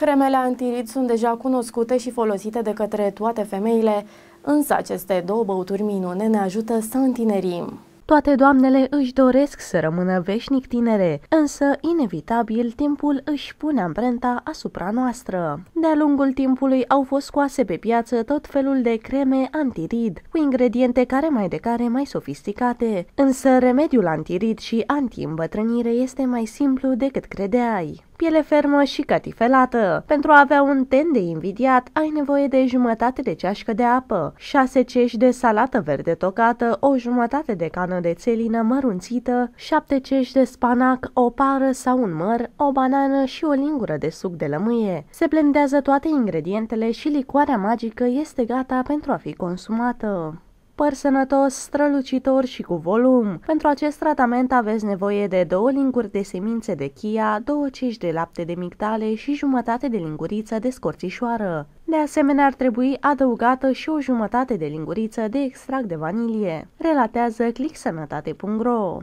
Cremele antirid sunt deja cunoscute și folosite de către toate femeile, însă aceste două băuturi minune ne ajută să întinerim. Toate doamnele își doresc să rămână veșnic tinere, însă, inevitabil, timpul își pune amprenta asupra noastră. De-a lungul timpului au fost scoase pe piață tot felul de creme antirid, cu ingrediente care mai de care mai sofisticate. Însă, remediul antirid și anti-îmbătrânire este mai simplu decât credeai piele fermă și catifelată. Pentru a avea un ten de invidiat, ai nevoie de jumătate de ceașcă de apă, 6 cești de salată verde tocată, o jumătate de cană de țelină mărunțită, 7 cești de spanac, o pară sau un măr, o banană și o lingură de suc de lămâie. Se blendează toate ingredientele și licoarea magică este gata pentru a fi consumată păr sănătos, strălucitor și cu volum. Pentru acest tratament aveți nevoie de două linguri de semințe de chia, două cești de lapte de migdale și jumătate de linguriță de scorțișoară. De asemenea, ar trebui adăugată și o jumătate de linguriță de extract de vanilie. Relatează clicksanatate.ro